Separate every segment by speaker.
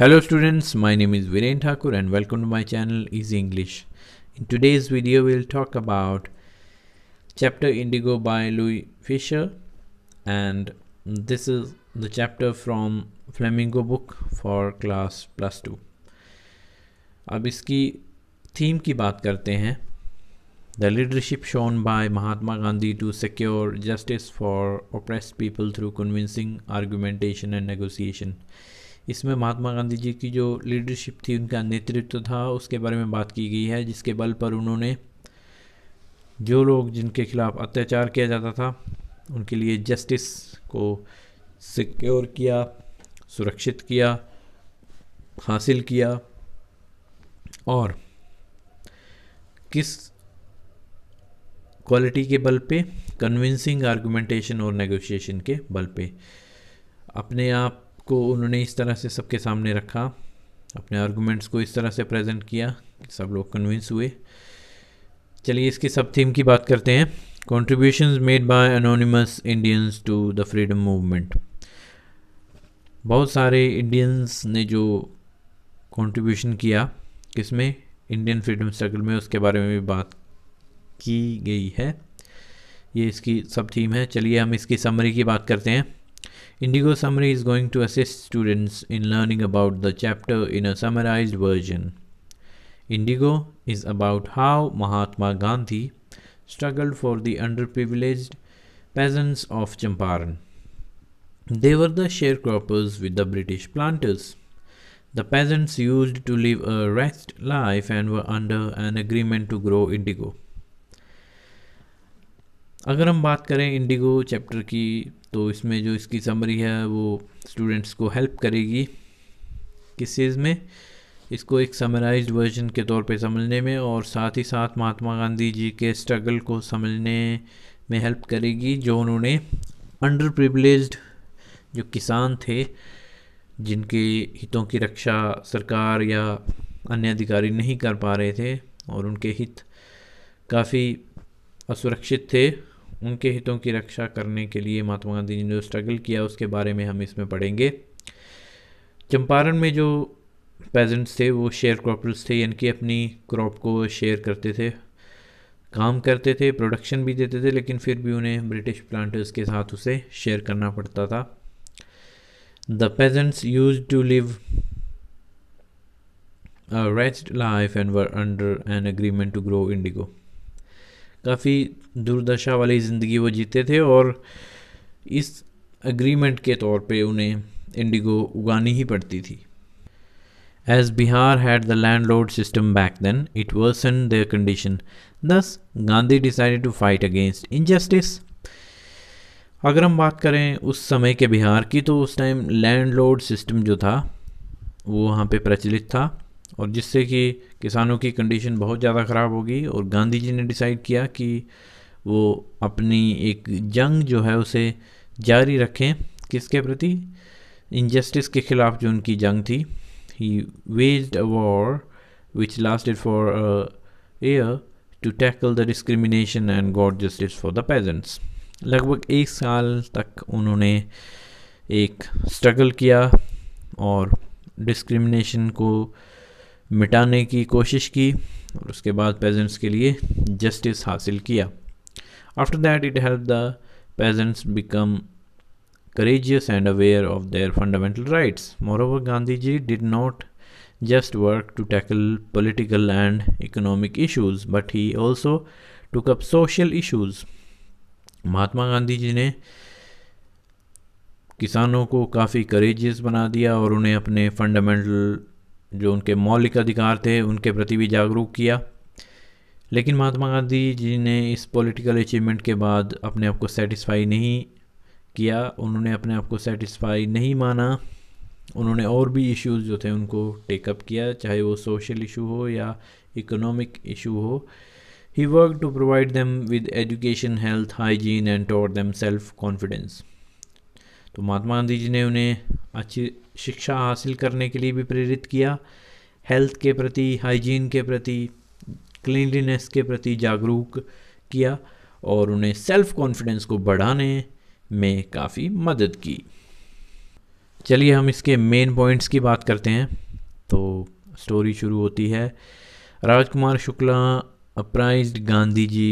Speaker 1: Hello students, my name is Viren Thakur and welcome to my channel Easy English. In today's video, we'll talk about chapter Indigo by Louis Fisher and this is the chapter from Flamingo book for class plus two. अब इसकी theme की बात करते The leadership shown by Mahatma Gandhi to secure justice for oppressed people through convincing argumentation and negotiation. इसमें महात्मा गांधी जी की जो leadership थी उनका नेतृत्व था उसके बारे में बात की गई है जिसके बल पर उन्होंने जो लोग जिनके खिलाफ अत्याचार किया जाता था उनके लिए जस्टिस को सिक्योर किया सुरक्षित किया हासिल किया और किस क्वालिटी के बल पे कन्विंसिंग आर्गुमेंटेशन और नेगोशिएशन के बल पे अपने आप को उन्होंने इस तरह से सबके सामने रखा अपने आर्गूमेंट्स को इस तरह से प्रेजेंट किया सब लोग कन्विंस हुए चलिए इसकी सब थीम की बात करते हैं contribution made by anonymous Indians to the freedom movement बहुत सारे इंडियंस ने जो कॉन्ट्रीब्यूशन किया किसमें इंडियन फ्रीडम स्ट्रगल में उसके बारे में भी बात की गई है ये इसकी सब थीम है चलिए हम इसकी समरी की बात करते हैं Indigo Summary is going to assist students in learning about the chapter in a summarized version. Indigo is about how Mahatma Gandhi struggled for the underprivileged peasants of Champaran. They were the sharecroppers with the British planters. The peasants used to live a rest life and were under an agreement to grow indigo. अगर हम बात करें Indigo chapter की तो इसमें जो इसकी summary है वो स्टूडेंट्स को हेल्प करेगी किस चीज़ में इसको एक समराइज्ड वर्जन के तौर पे समझने में और साथ ही साथ महात्मा गांधी जी के स्ट्रगल को समझने में हेल्प करेगी जो उन्होंने अंडर प्रिवलेज जो किसान थे जिनके हितों की रक्षा सरकार या अन्य अधिकारी नहीं कर पा रहे थे और उनके हित काफ़ी असुरक्षित थे उनके हितों की रक्षा करने के लिए महात्मा गांधी ने जो स्ट्रगल किया उसके बारे में हम इसमें पढ़ेंगे चंपारण में जो पेजेंट्स थे वो शेयर क्रॉपर्स थे यानी कि अपनी क्रॉप को शेयर करते थे काम करते थे प्रोडक्शन भी देते थे लेकिन फिर भी उन्हें ब्रिटिश प्लांटर्स के साथ उसे शेयर करना पड़ता था the peasants used to live a wretched life and under under agreement to grow indigo काफ़ी दुर्दशा वाली ज़िंदगी वो जीते थे और इस अग्रीमेंट के तौर पे उन्हें इंडिगो उगानी ही पड़ती थी as Bihar had the landlord system back then it worse in the condition thus Gandhi decided to fight against injustice अगर हम बात करें उस समय के बिहार की तो उस टाइम लैंडलॉर्ड सिस्टम जो था वो वहाँ पे प्रचलित था और जिससे कि किसानों की कंडीशन बहुत ज़्यादा ख़राब होगी और गांधी जी ने डिसाइड किया कि वो अपनी एक जंग जो है उसे जारी रखें किसके प्रति इनजस्टिस के ख़िलाफ़ जो उनकी जंग थी he waged a war which lasted for year to tackle the discrimination and got justice for the peasants लगभग एक साल तक उन्होंने एक स्ट्रगल किया और डिस्क्रिमिनेशन को मिटाने की कोशिश की और उसके बाद पेजेंट्स के लिए जस्टिस हासिल किया after that it help the peasants become courageous and aware of their fundamental rights over Gandhi ji did not just work to tackle political and economic issues but he also took up social issues Mahatma Gandhi ji ने किसानों को काफ़ी courageous बना दिया और उन्हें अपने fundamental जो उनके मौलिक अधिकार थे उनके प्रति भी जागरूक किया लेकिन महात्मा गांधी जी ने इस पॉलिटिकल अचीवमेंट के बाद अपने आप को सेटिस्फाई नहीं किया उन्होंने अपने आप को सेटिस्फाई नहीं माना उन्होंने और भी इश्यूज जो थे उनको टेकअप किया चाहे वो सोशल इशू हो या इकोनॉमिक इशू हो he work to provide them with education health hygiene and taught them self confidence तो महात्मा गांधी जी ने उन्हें अच्छी शिक्षा हासिल करने के लिए भी प्रेरित किया हेल्थ के प्रति हाइजीन के प्रति क्लिनलीनेस के प्रति जागरूक किया और उन्हें सेल्फ कॉन्फिडेंस को बढ़ाने में काफ़ी मदद की चलिए हम इसके मेन पॉइंट्स की बात करते हैं तो स्टोरी शुरू होती है Rajkumar Shukla apprise Gandhi ji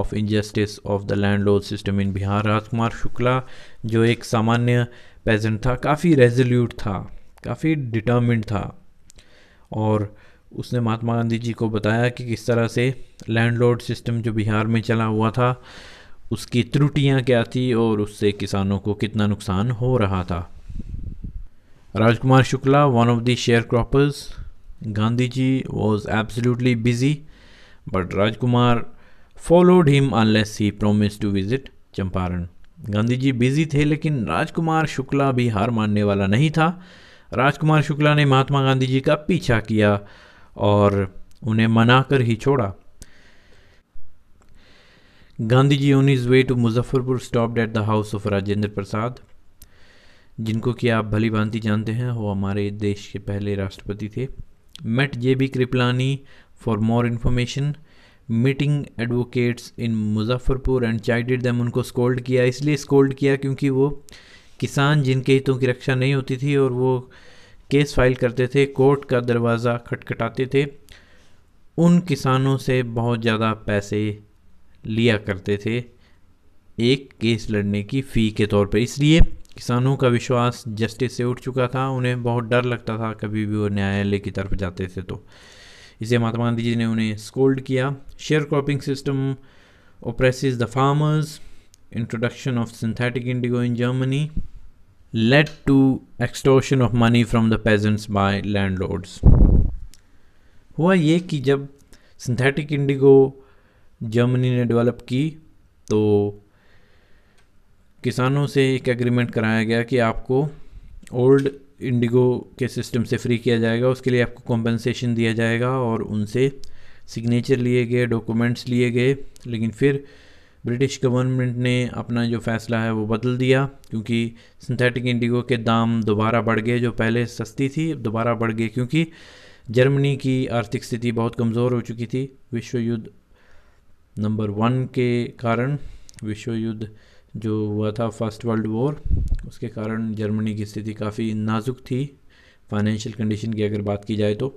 Speaker 1: of injustice of the landlord system in Bihar Rajkumar Shukla जो एक सामान्य पेजेंट था काफ़ी रेजोल्यूट था काफ़ी डिटर्मिंड था और उसने महात्मा गांधी जी को बताया कि किस तरह से लैंडलॉर्ड सिस्टम जो बिहार में चला हुआ था उसकी त्रुटियां क्या थी और उससे किसानों को कितना नुकसान हो रहा था Rajkumar Shukla one of the sharecroppers Gandhi ji was absolutely busy but Rajkumar followed him unless he promise to visit Champaran Gandhi ji busy थे लेकिन राजकुमार शुक्ला भी हार मानने वाला नहीं था राजकुमार शुक्ला ने महात्मा गांधी जी का पीछा किया और उन्हें मनाकर ही छोड़ा Gandhi ji on his way to Muzaffarpur stopped at the house of Rajendra Prasad जिनको कि आप भली भांति जानते हैं वो हमारे देश के पहले राष्ट्रपति थे met J B Kripalani for more information meeting advocates in Muzaffarpur and chided them उनको स्कोल्ड किया इसलिए स्कोल्ड किया क्योंकि वो किसान जिनके हितों की रक्षा नहीं होती थी और वो केस फाइल करते थे कोर्ट का दरवाज़ा खटखटाते थे उन किसानों से बहुत ज़्यादा पैसे लिया करते थे एक केस लड़ने की फ़ी के तौर पर इसलिए किसानों का विश्वास जस्टिस से उठ चुका था उन्हें बहुत डर लगता था कभी भी वो न्यायालय की तरफ जाते थे तो इसे महात्मा गांधी जी ने उन्हें स्कोल्ड किया sharecropping system oppress the farmers introduction of synthetic indigo in Germany led to extortion of money from the peasants by land हुआ ये कि जब सिंथेटिक इंडिगो जर्मनी ने डेवलप की तो किसानों से एक एग्रीमेंट कराया गया कि आपको ओल्ड इंडिगो के सिस्टम से फ्री किया जाएगा उसके लिए आपको कॉम्पनसेशन दिया जाएगा और उनसे सिग्नेचर लिए गए डॉक्यूमेंट्स लिए गए लेकिन फिर ब्रिटिश गवर्नमेंट ने अपना जो फ़ैसला है वो बदल दिया क्योंकि सिंथेटिक इंडिगो के दाम दोबारा बढ़ गए जो पहले सस्ती थी दोबारा बढ़ गए क्योंकि जर्मनी की आर्थिक स्थिति बहुत कमज़ोर हो चुकी थी विश्व युद्ध नंबर वन के कारण विश्व युद्ध जो हुआ था फर्स्ट वर्ल्ड वॉर उसके कारण जर्मनी की स्थिति काफ़ी नाजुक थी फाइनेंशियल कंडीशन की अगर बात की जाए तो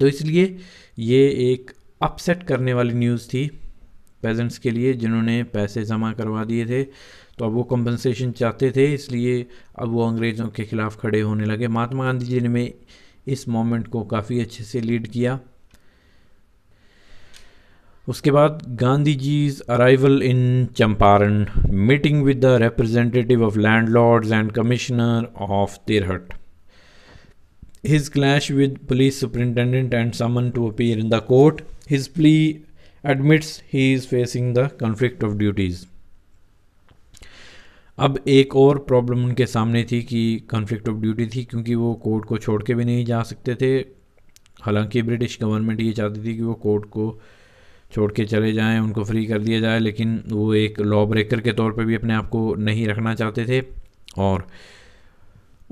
Speaker 1: तो इसलिए ये एक अपसेट करने वाली न्यूज़ थी पेजेंट्स के लिए जिन्होंने पैसे जमा करवा दिए थे तो अब वो कंपनसेशन चाहते थे इसलिए अब वो अंग्रेज़ों के ख़िलाफ़ खड़े होने लगे महात्मा गांधी जी ने इस मोमेंट को काफ़ी अच्छे से लीड किया उसके बाद Gandhi ji's arrival in Champaran meeting with the representative of landlords and commissioner of Tirhut his clash with police superintendent and summoned to appear in the court. His plea admits he is facing the conflict of duties. अब एक और problem उनके सामने थी कि conflict of duty थी क्योंकि वो कोर्ट को छोड़ के भी नहीं जा सकते थे हालांकि ब्रिटिश गवर्नमेंट ये चाहती थी कि वो कोर्ट को छोड़ के चले जाएं उनको फ्री कर दिया जाए लेकिन वो एक लॉ ब्रेकर के तौर पर भी अपने आप को नहीं रखना चाहते थे और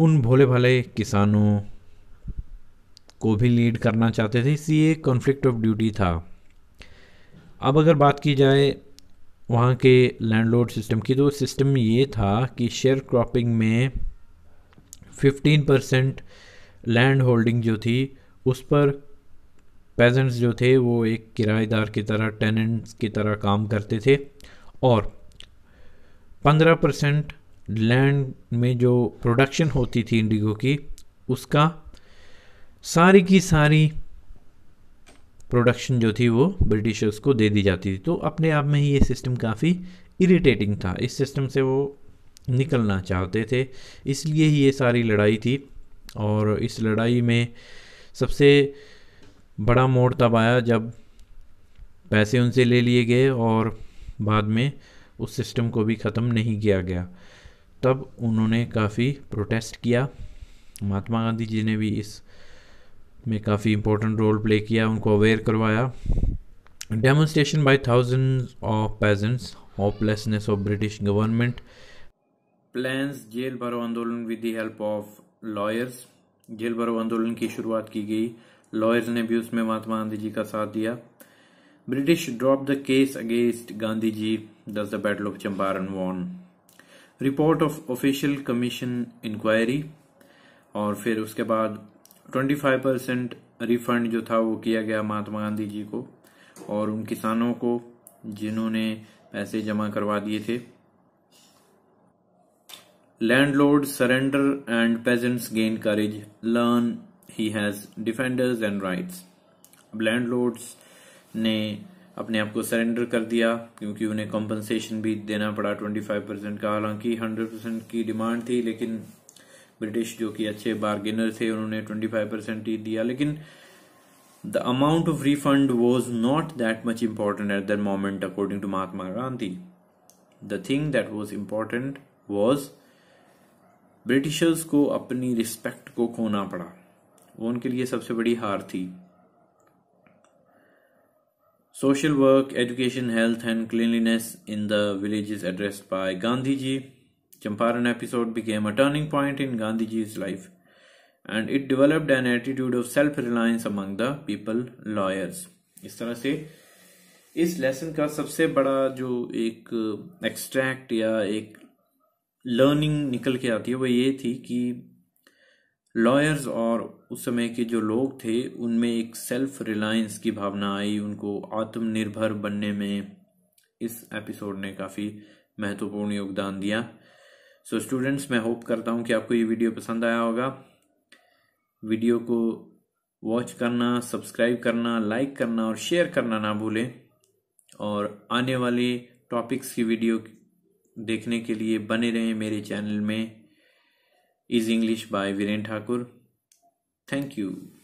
Speaker 1: उन भोले भाले किसानों को भी लीड करना चाहते थे इसलिए कॉन्फ्लिक्ट ऑफ ड्यूटी था अब अगर बात की जाए वहाँ के लैंडलॉर्ड सिस्टम की तो सिस्टम ये था कि शेयर क्रॉपिंग में 15 परसेंट लैंड होल्डिंग जो थी उस पर पेजेंट्स जो थे वो एक किराएदार की तरह टेनेंट्स की तरह काम करते थे और 15 परसेंट लैंड में जो प्रोडक्शन होती थी इंडिगो की उसका सारी की सारी प्रोडक्शन जो थी वो ब्रिटिशर्स को दे दी जाती थी तो अपने आप में ही ये सिस्टम काफ़ी इरिटेटिंग था इस सिस्टम से वो निकलना चाहते थे इसलिए ही ये सारी लड़ाई थी और इस लड़ाई में सबसे बड़ा मोड़ तब आया जब पैसे उनसे ले लिए गए और बाद में उस सिस्टम को भी ख़त्म नहीं किया गया तब उन्होंने काफ़ी प्रोटेस्ट किया महात्मा गांधी जी ने भी इस में काफ़ी इम्पोर्टेंट रोल प्ले किया उनको अवेयर करवाया demonstration by thousand of peasants hopelessness of British government plan jail भरो आंदोलन with the help of lawyers jail भरो आंदोलन की शुरुआत की गई लॉयर्स ने भी उसमें महात्मा गांधी जी का साथ दिया British drop the case against Gandhi ji thus the battle of Champaran won report of official commission inquiry और फिर उसके बाद 25 परसेंट रिफंड जो था वो किया गया महात्मा गांधी जी को और उन किसानों को जिन्होंने पैसे जमा करवा दिए थे landlord surrender and peasants gain courage learn he has defenders and rights अब लैंडलॉर्ड्स ने अपने आप को सरेंडर कर दिया क्योंकि उन्हें कॉम्पनसेशन भी देना पड़ा 25 परसेंट का हालांकि 100 परसेंट की डिमांड थी लेकिन ब्रिटिश जो कि अच्छे बार्गेनर थे उन्होंने 25 परसेंट ही दिया लेकिन the amount of refund was not that much important at that moment according to Mahatma Gandhi the thing that was important was Britishers को अपनी रिस्पेक्ट को खोना पड़ा वो उनके लिए सबसे बड़ी हार थी social work education health and cleanliness in the village address by Gandhi ji Champaran episode became a turning point in Gandhi ji life and it developed an attitude of self reliance among the people lawyers इस तरह से इस लेसन का सबसे बड़ा जो एक extract या एक लर्निंग निकल के आती है वो ये थी कि लॉयर्स और उस समय के जो लोग थे उनमें एक सेल्फ रिलायंस की भावना आई उनको आत्मनिर्भर बनने में इस एपिसोड ने काफ़ी महत्वपूर्ण योगदान दिया सो so, स्टूडेंट्स मैं होप करता हूँ कि आपको ये वीडियो पसंद आया होगा वीडियो को वॉच करना सब्सक्राइब करना लाइक करना और शेयर करना ना भूलें और आने वाले टॉपिक्स की वीडियो देखने के लिए बने रहें मेरे चैनल में is English by Viren Thakur. Thank you.